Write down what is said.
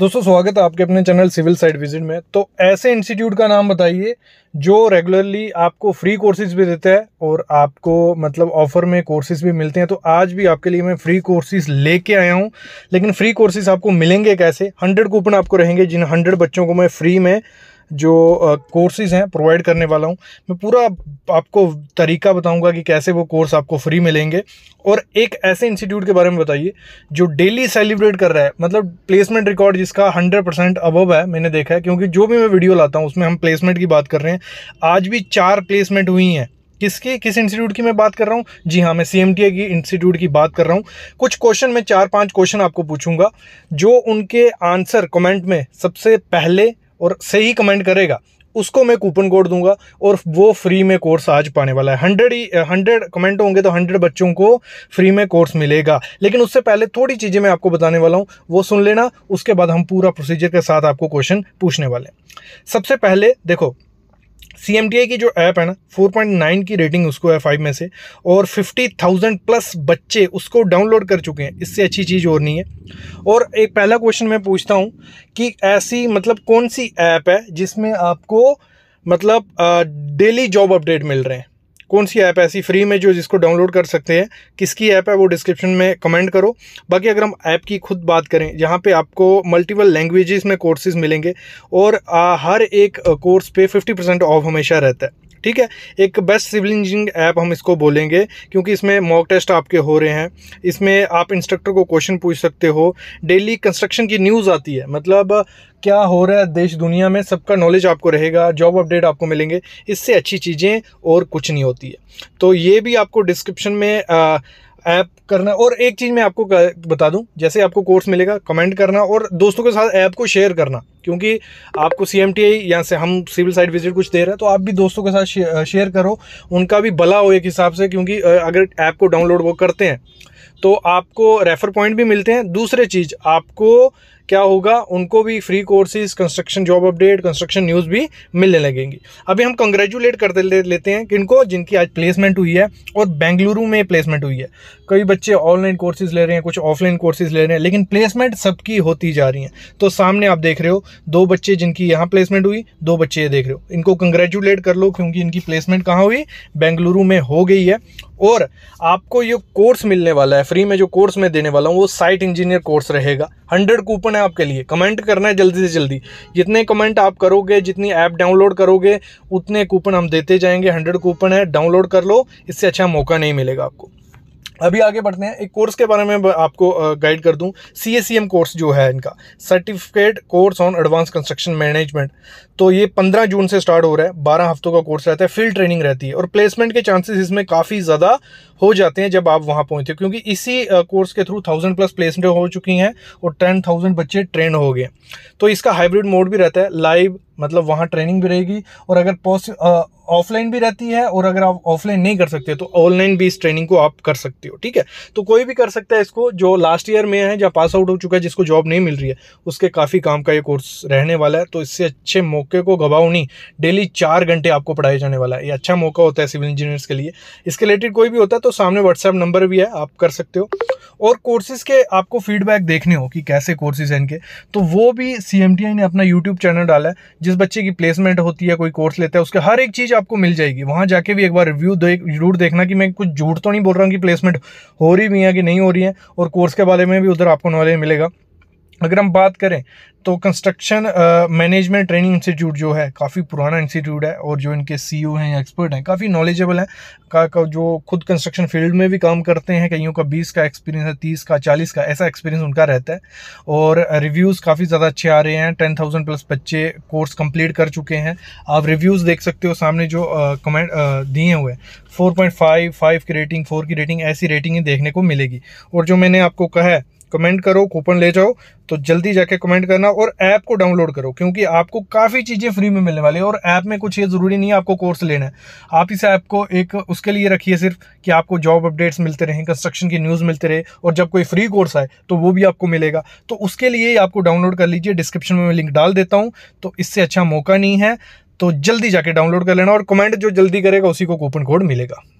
दोस्तों स्वागत है आपके अपने चैनल सिविल साइड विजिट में तो ऐसे इंस्टीट्यूट का नाम बताइए जो रेगुलरली आपको फ्री कोर्सेज भी देता है और आपको मतलब ऑफर में कोर्सेज भी मिलते हैं तो आज भी आपके लिए मैं फ्री कोर्सेज लेके आया हूँ लेकिन फ्री कोर्सेज आपको मिलेंगे कैसे हंड्रेड कूपन आपको रहेंगे जिन हंड्रेड बच्चों को मैं फ्री में जो कोर्सेज़ हैं प्रोवाइड करने वाला हूँ मैं पूरा आपको तरीका बताऊँगा कि कैसे वो कोर्स आपको फ्री मिलेंगे और एक ऐसे इंस्टीट्यूट के बारे में बताइए जो डेली सेलिब्रेट कर रहा है मतलब प्लेसमेंट रिकॉर्ड जिसका हंड्रेड परसेंट अबव है मैंने देखा है क्योंकि जो भी मैं वीडियो लाता हूँ उसमें हम प्लेसमेंट की बात कर रहे हैं आज भी चार प्लेसमेंट हुई हैं किसकी किस इंस्टीट्यूट की मैं बात कर रहा हूँ जी हाँ मैं सी की इंस्टीट्यूट की बात कर रहा हूँ कुछ क्वेश्चन मैं चार पांच क्वेश्चन आपको पूछूंगा जो उनके आंसर कमेंट में सबसे पहले और सही कमेंट करेगा उसको मैं कूपन कोड दूंगा और वो फ्री में कोर्स आज पाने वाला है हंड्रेड ही हंड्रेड कमेंट होंगे तो हंड्रेड बच्चों को फ्री में कोर्स मिलेगा लेकिन उससे पहले थोड़ी चीज़ें मैं आपको बताने वाला हूँ वो सुन लेना उसके बाद हम पूरा प्रोसीजर के साथ आपको क्वेश्चन पूछने वाले हैं सबसे पहले देखो सी की जो ऐप है ना 4.9 की रेटिंग उसको है फाइव में से और 50,000 प्लस बच्चे उसको डाउनलोड कर चुके हैं इससे अच्छी चीज़ और नहीं है और एक पहला क्वेश्चन मैं पूछता हूँ कि ऐसी मतलब कौन सी ऐप है जिसमें आपको मतलब डेली जॉब अपडेट मिल रहे हैं कौन सी ऐप ऐसी फ्री में जो जिसको डाउनलोड कर सकते हैं किसकी ऐप है वो डिस्क्रिप्शन में कमेंट करो बाकी अगर हम ऐप की खुद बात करें यहाँ पे आपको मल्टीपल लैंग्वेजेस में कोर्सेज मिलेंगे और आ, हर एक कोर्स पे 50% ऑफ हमेशा रहता है ठीक है एक बेस्ट सिविल इंजीनियरिंग ऐप हम इसको बोलेंगे क्योंकि इसमें मॉक टेस्ट आपके हो रहे हैं इसमें आप इंस्ट्रक्टर को क्वेश्चन पूछ सकते हो डेली कंस्ट्रक्शन की न्यूज़ आती है मतलब क्या हो रहा है देश दुनिया में सबका नॉलेज आपको रहेगा जॉब अपडेट आपको मिलेंगे इससे अच्छी चीज़ें और कुछ नहीं होती है तो ये भी आपको डिस्क्रिप्शन में आ, ऐप करना और एक चीज़ मैं आपको बता दूं जैसे आपको कोर्स मिलेगा कमेंट करना और दोस्तों के साथ ऐप को शेयर करना क्योंकि आपको सी एम यहाँ से हम सिविल साइड विजिट कुछ दे रहे हैं तो आप भी दोस्तों के साथ शेयर करो उनका भी भला हो एक हिसाब से क्योंकि अगर ऐप को डाउनलोड वो करते हैं तो आपको रेफर पॉइंट भी मिलते हैं दूसरे चीज़ आपको क्या होगा उनको भी free courses construction job update construction news भी मिलने लगेंगी अभी हम कंग्रेचुलेट करते ले, लेते हैं किनको जिनकी आज प्लेसमेंट हुई है और बेंगलुरु में प्लेसमेंट हुई है कई बच्चे ऑनलाइन कोर्सेज ले रहे हैं कुछ ऑफलाइन कोर्सेज ले रहे हैं लेकिन प्लेसमेंट सबकी होती जा रही है तो सामने आप देख रहे हो दो बच्चे जिनकी यहाँ प्लेसमेंट हुई दो बच्चे ये देख रहे हो इनको कंग्रेचुलेट कर लो क्योंकि इनकी प्लेसमेंट कहाँ हुई बेंगलुरु में हो गई है और आपको ये कोर्स मिलने वाला है फ्री में जो कोर्स मैं देने वाला हूँ वो साइट इंजीनियर कोर्स रहेगा हंड्रेड कूपन है आपके लिए कमेंट करना है जल्दी से जल्दी जितने कमेंट आप करोगे जितनी ऐप डाउनलोड करोगे उतने कूपन हम देते जाएंगे हंड्रेड कूपन है डाउनलोड कर लो इससे अच्छा मौका नहीं मिलेगा आपको अभी आगे बढ़ते हैं एक कोर्स के बारे में आपको गाइड कर दूं C S C M course जो है इनका certificate course on advance construction management तो ये पंद्रह जून से स्टार्ट हो रहा है बारह हफ्तों का कोर्स रहता है फील्ड ट्रेनिंग रहती है और प्लेसमेंट के चांसेस इसमें काफ़ी ज़्यादा हो जाते हैं जब आप वहाँ पहुँचते हो क्योंकि इसी कोर्स के थ्रू थाउजेंड प्लस प्लेसमेंट हो चुकी हैं और टेन थाउजेंड बच्चे ट्रेन हो गए तो इसका हाइब्रिड मोड भी रहता है लाइव मतलब वहाँ ट्रेनिंग भी रहेगी और अगर पॉसि ऑफलाइन भी रहती है और अगर आप ऑफलाइन नहीं कर सकते तो ऑनलाइन भी इस ट्रेनिंग को आप कर सकते हो ठीक है तो कोई भी कर सकता है इसको जो लास्ट ईयर में है जहाँ पास आउट हो चुका है जिसको जॉब नहीं मिल रही है उसके काफ़ी काम का ये कोर्स रहने वाला है तो इससे अच्छे मौके को गवाओ नहीं डेली चार घंटे आपको पढ़ाया जाने वाला है ये अच्छा मौका होता है सिविल इंजीनियर्स के लिए इसके रिलेटेड कोई भी होता है तो सामने व्हाट्सएप नंबर भी है आप कर सकते हो और कोर्सेज के आपको फीडबैक देखने हो कि कैसे कोर्सेज हैं इनके तो वो भी सी ने अपना यूट्यूब चैनल डाला है जिस बच्चे की प्लेसमेंट होती है कोई कोर्स लेता है उसके हर एक चीज़ आपको मिल जाएगी वहाँ जाके भी एक बार रिव्यू देख जरूर देखना कि मैं कुछ झूठ तो नहीं बोल रहा हूँ कि प्लेसमेंट हो रही भी है कि नहीं हो रही है और कोर्स के बारे में भी उधर आपको नॉलेज मिलेगा अगर हम बात करें तो कंस्ट्रक्शन मैनेजमेंट ट्रेनिंग इंस्टीट्यूट जो है काफ़ी पुराना इंस्टीट्यूट है और जो इनके सीईओ e हैं एक्सपर्ट हैं काफ़ी नॉलेजेबल हैं का, का जो खुद कंस्ट्रक्शन फील्ड में भी काम करते हैं कईयों का बीस का एक्सपीरियंस है तीस का चालीस का ऐसा एक्सपीरियंस उनका रहता है और रिव्यूज़ काफ़ी ज़्यादा अच्छे आ रहे हैं टेन थाउजेंड प्लस बच्चे कोर्स कम्प्लीट कर चुके हैं आप रिव्यूज़ देख सकते हो सामने जो कमेंट दिए हुए फोर पॉइंट फाइव फाइव की रेटिंग फोर की रेटिंग ऐसी रेटिंग देखने को मिलेगी और जो मैंने आपको कहा है कमेंट करो कूपन ले जाओ तो जल्दी जाके कमेंट करना और ऐप को डाउनलोड करो क्योंकि आपको काफ़ी चीज़ें फ्री में मिलने वाली है और ऐप में कुछ ये ज़रूरी नहीं है आपको कोर्स लेना है आप इस ऐप को एक उसके लिए रखिए सिर्फ कि आपको जॉब अपडेट्स मिलते रहें कंस्ट्रक्शन की न्यूज़ मिलते रहे और जब कोई फ्री कोर्स आए तो वो भी आपको मिलेगा तो उसके लिए आपको डाउनलोड कर लीजिए डिस्क्रिप्शन में मैं लिंक डाल देता हूँ तो इससे अच्छा मौका नहीं है तो जल्दी जाके डाउनलोड कर लेना और कमेंट जो जल्दी करेगा उसी को कूपन कोड मिलेगा